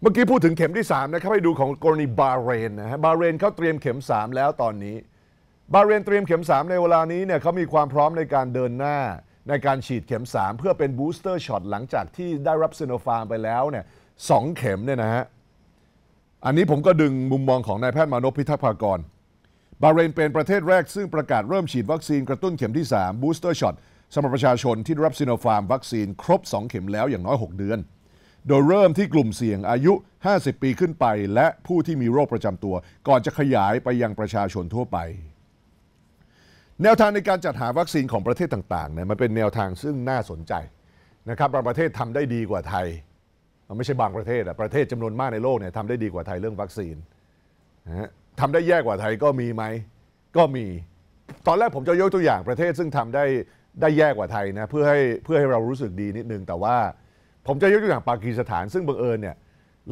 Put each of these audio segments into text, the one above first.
เมื่อกี้พูดถึงเข็มที่3นะครับให้ดูของกรณีบาเรนนะฮะบาเรนเขาเตรียมเข็ม 3 แล้วตอนนี้ บาเรนเตรียมเข็ม 3 ในเวลานี้เนี่ยเขามีความพร้อมในการเดินหน้า ในการฉีดเข็ม 3 เพื่อเป็นบูสเตอร์ช็อตหลังจากที่ได้รับซิโนฟาร์มไปแล้วเนี่ยสองเข็มเนี่ยนะฮะอันนี้ผมก็ดึงมุมมองของนายแพทย์มานพพิทักษ์ภากร บาเรนเป็นประเทศแรกซึ่งประกาศเริ่มฉีดวัคซีนกระตุ้นเข็มที่3บูสเตอร์ช็อตสำหรับประชาชนที่รับซิโนฟาร์ม วัคซีนครบ 2 เข็มแล้วอย่างน้อย6 เดือนโดยเริ่มที่กลุ่มเสี่ยงอายุ 50 ปีขึ้นไปและผู้ที่มีโรคประจำตัวก่อนจะขยายไปยังประชาชนทั่วไป แนวทางในการจัดหาวัคซีนของประเทศต่างๆเนี่ยมันเป็นแนวทางซึ่งน่าสนใจนะครับบางประเทศทำได้ดีกว่าไทย ไม่ใช่บางประเทศอะประเทศจำนวนมากในโลกเนี่ยทำได้ดีกว่าไทยเรื่องวัคซีนนะทำได้แย่กว่าไทยก็มีไหมก็มี ตอนแรกผมจะยกตัวอย่างประเทศซึ่งทำได้ได้แย่กว่าไทยนะเพื่อให้เพื่อให้เรารู้สึกดีนิดนึงแต่ว่าผมจะยกตัวอย่างปากีสถานซึ่งบังเอิญเนี่ย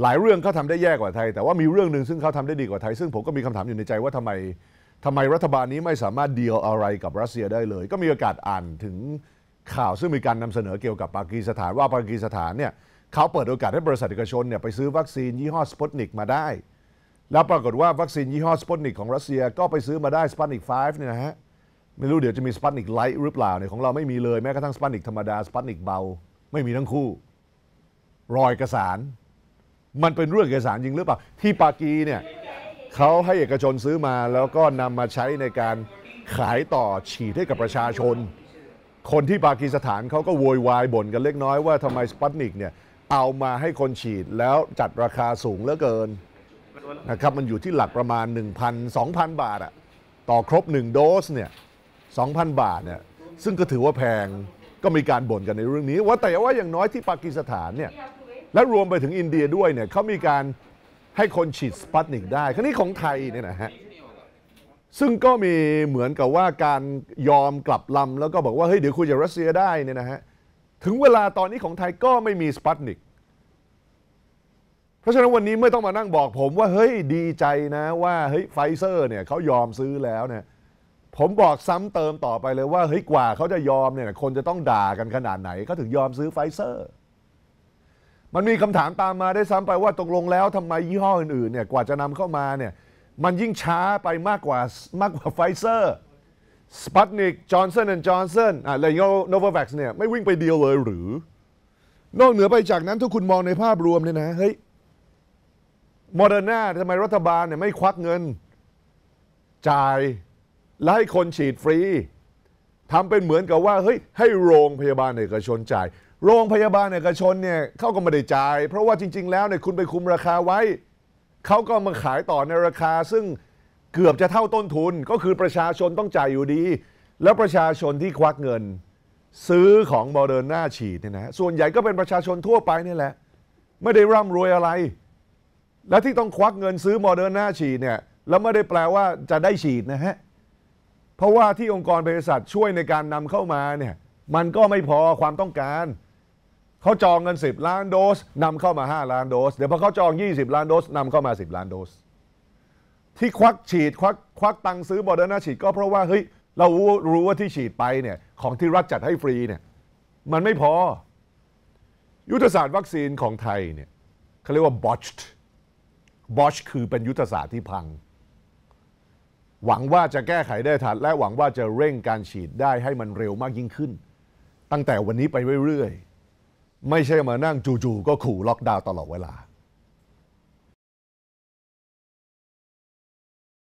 หลายเรื่องเขาทาได้แย่กว่าไทย แต่ว่ามีเรื่องหนึ่งซึ่งเขาทำได้ดีกว่าไทย ซึ่งผมก็มีคำถามอยู่ในใจว่าทำไมทำไมรัฐบาลนี้ไม่สามารถเดียวอะไรกับรัสเซียได้เลย ก็มีโอกาสอ่านถึงข่าวซึ่งมีการนำเสนอเกี่ยวกับปากีสถาน ว่าปากีสถานเนี่ยเขาเปิดโอกาสให้บริษัทเอกชนเนี่ยไปซื้อวัคซีนยี่ห้อสปอตนิกมาได้ แล้วปรากฏว่าวัคซีนยี่ห้อสปอตนิกของรัสเซียก็ไปซื้อมาได้สปอตนิก5เนี่ยนะฮะไม่รู้เดี๋ยวจะมีสปอตนิกไลท์หรือเปล่าเนี่ยของเราไม่มีเลยแม้กระทั่งสปอตนิกธรรมดาสปอตนิกเบาไม่มีทั้งคู่รอยเอกสารมันเป็นเรื่องเอกสารจริงหรือเปล่าที่ปากี เนี่ยเขาให้เอกชนซื้อมาแล้วก็นำมาใช้ในการขายต่อฉีดให้กับประชาชน คนที่ปากีสถานเขาก็โวยวายบ่นกันเล็กน้อยว่าทำไมสปัตนิกเนี่ยเอามาให้คนฉีดแล้วจัดราคาสูงเหลือเกินนะครับมันอยู่ที่หลักประมาณ1,000 2,000 บาทอะต่อครบ 1 โดสเนี่ย2,000 บาทเนี่ยซึ่งก็ถือว่าแพงก็มีการบ่นกันในเรื่องนี้ ว่าแต่ว่าอย่างน้อยที่ปากีสถานเนี่ยและรวมไปถึงอินเดียด้วยเนี่ยเขามีการให้คนฉีดสปัตนิกได้ ครันี้ของไทยเนี่ยนะฮะซึ่งก็มีเหมือนกับว่าการยอมกลับลำแล้วก็บอกว่าเฮ้ย เดี๋ยวคุยกับรัสเซียได้เนี่ยนะฮะถึงเวลาตอนนี้ของไทยก็ไม่มีสปัตนิก เพราะฉะนั้นวันนี้ไม่ต้องมานั่งบอกผมว่า เฮ้ยดีใจนะว่าเฮ้ยไฟเซอร์เนี่ยเขายอมซื้อแล้วเนี่ยผมบอกซ้ำเติมต่อไปเลยว่า เฮ้ยกว่าเขาจะยอมเนี่ยคนจะต้องด่ากันขนาดไหนเขาถึงยอมซื้อไฟเซอร์มันมีคำถามตามมาได้ซ้ำไปว่าตกลงแล้วทำไมยี่ห้ออื่นๆเนี่ยกว่าจะนำเข้ามาเนี่ยมันยิ่งช้าไปมากกว่ามากกว่าไฟเซอร์สปัตนิกจอห์นสันและจอห์นสันอะไรเงี้ยโนเวอร์แว็กซ์เนี่ยไม่วิ่งไปเดียวเลยหรือ นอกเหนือไปจากนั้นถ้าคุณมองในภาพรวมเนี่ยนะเฮ้ยโมเดอร์นาทำไมรัฐบาลเนี่ยไม่ควักเงิน จ่ายและให้คนฉีดฟรีทำเป็นเหมือนกับว่าเฮ้ยให้โรงพยาบาลเอกชนจ่าย โรงพยาบาลเอกชนเนี่ยเขาก็ไม่ได้จ่าย เพราะว่าจริง ๆแล้วเนี่ยคุณไปคุมราคาไว้ เขาก็มาขายต่อในราคาซึ่งเกือบจะเท่าต้นทุน ก็คือประชาชนต้องจ่ายอยู่ดี แล้วประชาชนที่ควักเงินซื้อของโมเดอร์นาฉีดเนี่ยนะส่วนใหญ่ก็เป็นประชาชนทั่วไปนี่แหละไม่ได้ร่ำรวยอะไร และที่ต้องควักเงินซื้อโมเดอร์นาฉีดเนี่ยแล้วไม่ได้แปลว่าจะได้ฉีดนะฮะเพราะว่าที่องค์กรบริษัทช่วยในการนำเข้ามาเนี่ยมันก็ไม่พอความต้องการ เขาจองเงิน 10 ล้านโดสนำเข้ามา 5 ล้านโดส เดี๋ยวพอเขาจอง 20 ล้านโดสนำเข้ามา 10 ล้านโดส ที่ควักฉีด ควักควักตังค์ซื้อบอเดอร์นาฉีดก็เพราะว่า เฮ้ย เรารู้ว่าที่ฉีดไปเนี่ยของที่รัฐจัดให้ฟรีเนี่ยมันไม่พอยุทธศาสตร์วัคซีนของไทยเนี่ยเขาเรียกว่า botched botch คือเป็นยุทธศาสตร์ที่พังหวังว่าจะแก้ไขได้ทันและหวังว่าจะเร่งการฉีดได้ให้มันเร็วมากยิ่งขึ้น ตั้งแต่วันนี้ไปเรื่อยๆไม่ใช่มานั่งจู่ๆก็ขู่ล็อกดาวน์ตลอดเวลา